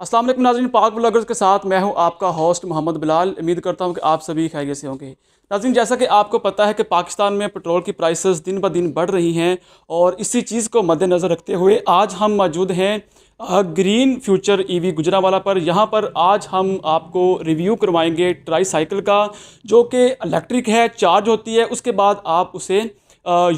असलम नाजीन पाक ब्लॉगर्स के साथ मैं हूं आपका होस्ट मोहम्मद बिलाल उम्मीद करता हूं कि आप सभी खैरियत से होंगे नाजरन जैसा कि आपको पता है कि पाकिस्तान में पेट्रोल की प्राइसेस दिन ब दिन बढ़ रही हैं और इसी चीज़ को मद्देनज़र रखते हुए आज हम मौजूद हैं ग्रीन फ्यूचर ईवी गुजरावाला पर यहाँ पर आज हम आपको रिव्यू करवाएंगे ट्राई साइकिल का जो कि इलेक्ट्रिक है चार्ज होती है उसके बाद आप उसे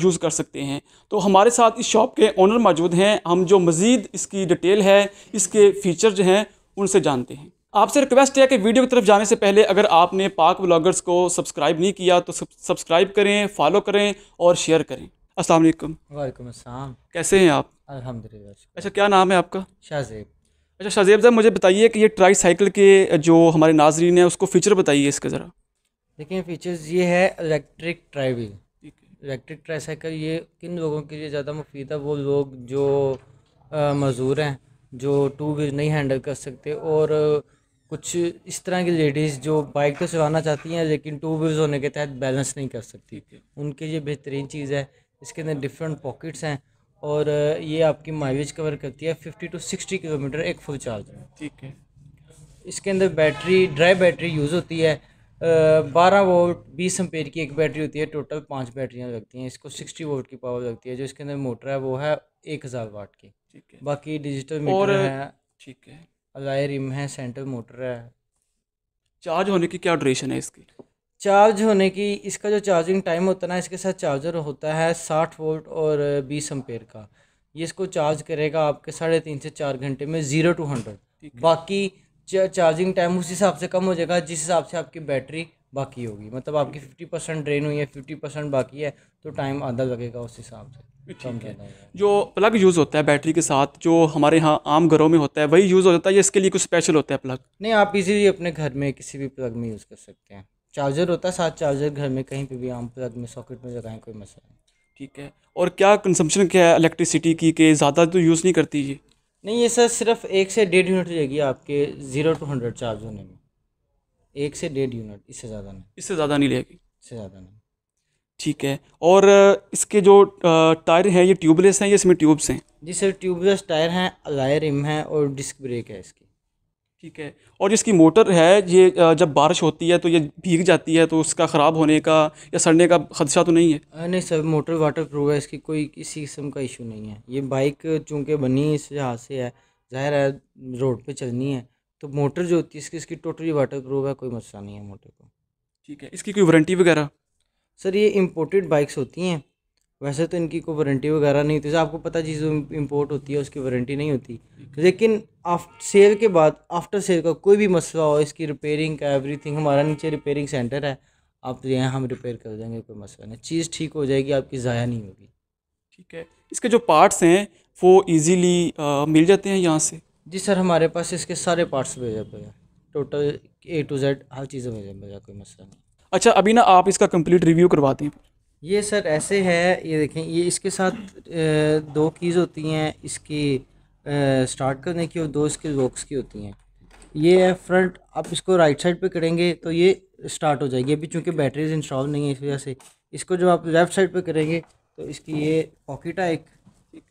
यूज़ कर सकते हैं तो हमारे साथ इस शॉप के ओनर मौजूद हैं हम जो मज़ीद इसकी डिटेल है इसके फ़ीचर जो हैं उनसे जानते हैं आपसे रिक्वेस्ट है कि वीडियो की तरफ जाने से पहले अगर आपने पाक ब्लॉगर्स को सब्सक्राइब नहीं किया तो सब्सक्राइब करें फॉलो करें और शेयर करें अस्सलाम वालेकुम वालेकुम अस्सलाम कैसे हैं आप अल्हम्दुलिल्लाह अच्छा क्या नाम है आपका शाहजेब अच्छा शाहजेब साहब मुझे बताइए कि ये ट्राई साइकिल के जो हमारे नाजरीन है उसको फ़ीचर बताइए इसके ज़रा देखिए फ़ीचर्स ये है electric tri wheel electric tricycle ये किन लोगों के लिए ज़्यादा मुफीद है वो लोग जो मज़दूर हैं जो टू व्हील नहीं हैंडल कर सकते और कुछ इस तरह की लेडीज़ जो बाइक तो चलाना चाहती हैं लेकिन टू व्हील्स होने के तहत बैलेंस नहीं कर सकती उनके लिए बेहतरीन चीज़ है इसके अंदर डिफरेंट पॉकेट्स हैं और ये आपकी माइलेज कवर करती है फिफ्टी टू सिक्सटी किलोमीटर एक फुल चार्ज में ठीक है इसके अंदर बैटरी ड्राई बैटरी यूज़ होती है बारह वोल्ट बीस एम्पेयर की एक बैटरी होती है टोटल पांच बैटरियां लगती हैं इसको सिक्सटी वोल्ट की पावर लगती है जो इसके अंदर मोटर है वो है एक हज़ार वाट की ठीक है बाकी डिजिटल मोटर है ठीक है अलाय रिम है सेंटर मोटर है चार्ज होने की क्या ड्यूरेशन है इसकी चार्ज होने की इसका जो चार्जिंग टाइम होता है ना इसके साथ चार्जर होता है साठ वोल्ट और बीस एम्पेयर का ये इसको चार्ज करेगा आपके साढ़े तीन से चार घंटे में ज़ीरो टू हंड्रेड बाकी चार्जिंग टाइम उस हिसाब से कम हो जाएगा जिस हिसाब से आपकी बैटरी बाकी होगी मतलब आपकी फिफ्टी परसेंट ड्रेन हुई है फिफ्टी परसेंट बाकी है तो टाइम आधा लगेगा उस हिसाब से ठीक है जो प्लग यूज़ होता है बैटरी के साथ जो हमारे यहाँ आम घरों में होता है वही यूज़ हो जाता है या इसके लिए कुछ स्पेशल होता है प्लग नहीं आप इजीली अपने घर में किसी भी प्लग में यूज़ कर सकते हैं चार्जर होता है साथ चार्जर घर में कहीं पे भी आम प्लग में सॉकेट में लगाएं कोई मसला नहीं ठीक है और क्या कंसम्पन क्या है इलेक्ट्रिसिटी की के ज़्यादा तो यूज़ नहीं करती ये नहीं ये सर सिर्फ एक से डेढ़ यूनिट रहेगी आपके ज़ीरो टू हंड्रेड चार्ज होने में एक से डेढ़ यूनिट इससे ज़्यादा नहीं इससे ज़्यादा नहीं लेगी इससे ज़्यादा नहीं ठीक है और इसके जो टायर हैं ये ट्यूबलेस हैं या इसमें ट्यूब्स हैं जी सर ट्यूबलेस टायर हैं अलाय रिम है और डिस्क ब्रेक है इसकी ठीक है और जिसकी मोटर है ये जब बारिश होती है तो ये भीग जाती है तो उसका ख़राब होने का या सड़ने का खदशा तो नहीं है नहीं सर मोटर वाटर प्रूफ है इसकी कोई किसी किस्म का इशू नहीं है ये बाइक चूँकि बनी इस लिहाज से है ज़ाहिर है रोड पे चलनी है तो मोटर जो होती है इसकी इसकी टोटली वाटर प्रूफ है कोई मसला नहीं है मोटर को ठीक है इसकी कोई वारंटी वगैरह सर ये इम्पोर्टेड बाइक्स होती हैं वैसे तो इनकी कोई वारंटी वगैरह नहीं होती जैसे आपको पता चीज़ इम्पोर्ट होती है उसकी वारंटी नहीं होती लेकिन आफ्ट सेल के बाद आफ्टर सेल का कोई भी मसला हो इसकी रिपेयरिंग का एवरीथिंग हमारा नीचे रिपेयरिंग सेंटर है आप तो यहाँ हम रिपेयर कर देंगे कोई मसला नहीं चीज़ ठीक हो जाएगी आपकी ज़ाया नहीं होगी ठीक है इसके जो पार्ट्स हैं वो ईज़िली मिल जाते हैं यहाँ से जी सर हमारे पास इसके सारे पार्ट्स अवेलेबल हैं टोटल ए टू जेड हर चीज़ अवेलेबल है कोई मसला नहीं अच्छा अभी ना आप इसका कंप्लीट रिव्यू करवाते हैं ये सर ऐसे है ये देखें ये इसके साथ दो कीज़ होती हैं इसकी स्टार्ट करने की और दो इसके रोक्स की होती हैं ये है फ्रंट आप इसको राइट साइड पे करेंगे तो ये स्टार्ट हो जाएगी अभी चूँकि बैटरीज इंस्टॉल नहीं है इस वजह से इसको जब आप लेफ़्ट साइड पे करेंगे तो इसकी ये पॉकेट है एक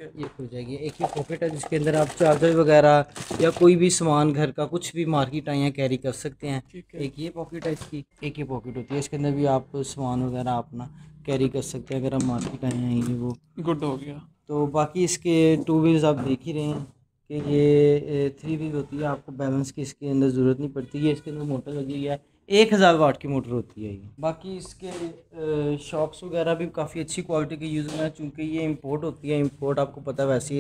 ये खुल जाएगी एक ही पॉकेट है जिसके अंदर आप चार्जर वगैरह या कोई भी सामान घर का कुछ भी मार्केट आए कैरी कर सकते हैं एक ये पॉकेट है इसकी एक ही पॉकेट होती है इसके अंदर भी आप सामान वगैरह अपना कैरी कर सकते हैं अगर हम मार्केट आए हैं ये वो गुड हो गया तो बाकी इसके टू व्हील्स आप देख ही रहे हैं कि ये थ्री व्हील होती है आपको बैलेंस की इसके अंदर ज़रूरत नहीं पड़ती है इसके अंदर मोटर लगी हुई है एक हज़ार वाट की मोटर होती है ये बाकी इसके शॉक्स वगैरह भी काफ़ी अच्छी क्वालिटी के यूज़ में है चूँकि ये इम्पोर्ट होती है इम्पोर्ट आपको पता है वैसी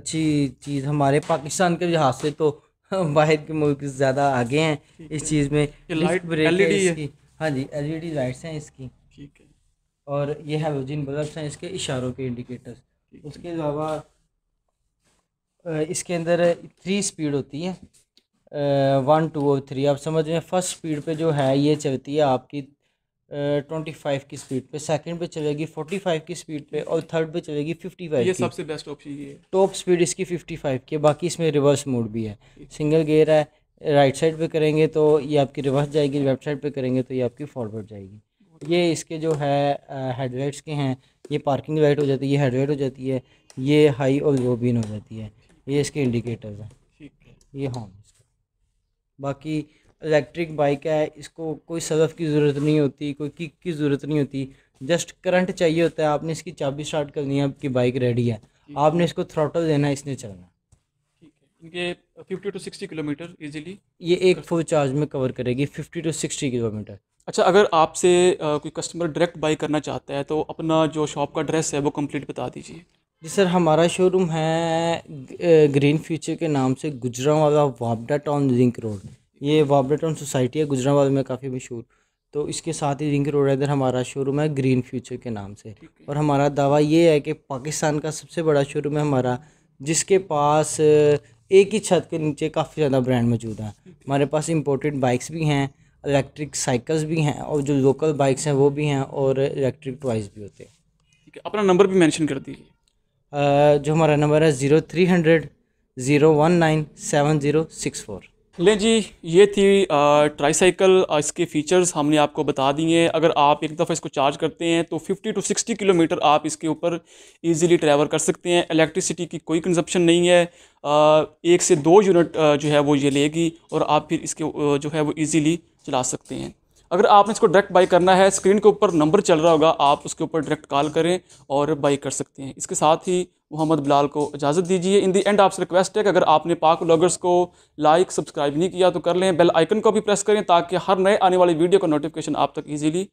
अच्छी चीज़ हमारे पाकिस्तान के लिहाज से तो बाहर के मुल्क ज़्यादा आगे हैं इस चीज़ में लाइट ब्रेक है इसकी हाँ जी एल ई डी लाइट्स हैं इसकी और ये हेलोजिन बल्ब्स हैं इसके इशारों के इंडिकेटर्स उसके अलावा इसके अंदर थ्री स्पीड होती है वन टू और थ्री आप समझ रहे हैं फर्स्ट स्पीड पे जो है ये चलती है आपकी ट्वेंटी फाइव की स्पीड पे सेकंड पे चलेगी फोर्टी फाइव की स्पीड पे और थर्ड पे चलेगी फिफ्टी फाइव ये सबसे बेस्ट ऑप्शन ये है टॉप स्पीड इसकी फिफ्टी फाइव की बाकी इसमें रिवर्स मोड भी है सिंगल गेयर है राइट साइड पर करेंगे तो ये आपकी रिवर्स जाएगी लेफ्ट साइड पर करेंगे तो ये आपकी फॉरवर्ड जाएगी ये इसके जो है हेडलाइट्स के हैं ये पार्किंग लाइट हो जाती है ये हेडलाइट हो जाती है ये हाई और लो बीन हो जाती है ये इसके इंडिकेटर्स हैं ठीक है ये हॉर्न बाकी इलेक्ट्रिक बाइक है इसको कोई सदफ की ज़रूरत नहीं होती कोई किक की ज़रूरत नहीं होती जस्ट करंट चाहिए होता है आपने इसकी चाबी स्टार्ट करनी है आपकी बाइक रेडी है आपने इसको थ्रोटल देना है इसने चलना इनके 50 टू 60 किलोमीटर इजीली ये एक फुल चार्ज में कवर करेगी 50 टू 60 किलोमीटर अच्छा अगर आपसे कोई कस्टमर डायरेक्ट बाई करना चाहता है तो अपना जो शॉप का एड्रेस है वो कंप्लीट बता दीजिए जी सर हमारा शोरूम है ग्रीन फ्यूचर के नाम से Gujranwala Wapda town ring road ये वाबडा टाउन सोसाइटी है गुजरावाला में काफ़ी मशहूर तो इसके साथ ही रिंक रोड इधर हमारा शोरूम है ग्रीन फ्यूचर के नाम से और हमारा दावा ये है कि पाकिस्तान का सबसे बड़ा शोरूम है हमारा जिसके पास एक ही छत के नीचे काफ़ी ज़्यादा ब्रांड मौजूद है हमारे पास इम्पोर्टेड बाइक्स भी हैं इलेक्ट्रिक साइकिल्स भी हैं और जो लोकल बाइक्स हैं वो भी हैं और इलेक्ट्रिक टॉयज़ भी होते हैं ठीक है अपना नंबर भी मेंशन कर दीजिए जो हमारा नंबर है zero three hundred zero one nine seven zero six four ले जी ये थी ट्राईसाइकिल इसके फ़ीचर्स हमने आपको बता दिए हैं अगर आप एक दफ़ा इसको चार्ज करते हैं तो 50 टू 60 किलोमीटर आप इसके ऊपर इजीली ट्रैवल कर सकते हैं इलेक्ट्रिसिटी की कोई कंजप्शन नहीं है एक से दो यूनिट जो है वो ये लेगी और आप फिर इसके जो है वो इजीली चला सकते हैं अगर आपने इसको डायरेक्ट बाई करना है स्क्रीन के ऊपर नंबर चल रहा होगा आप उसके ऊपर डायरेक्ट कॉल करें और बाई कर सकते हैं इसके साथ ही मोहम्मद बिलाल को इजाज़त दीजिए इन दी एंड आपसे रिक्वेस्ट है कि अगर आपने पाक ब्लॉगर्स को लाइक सब्सक्राइब नहीं किया तो कर लें बेल आइकन को भी प्रेस करें ताकि हर नए आने वाली वीडियो का नोटिफिकेशन आप तक ईजीली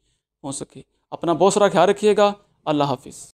पहुँच सके अपना बहुत सारा ख्याल रखिएगा अल्लाह हाफिज़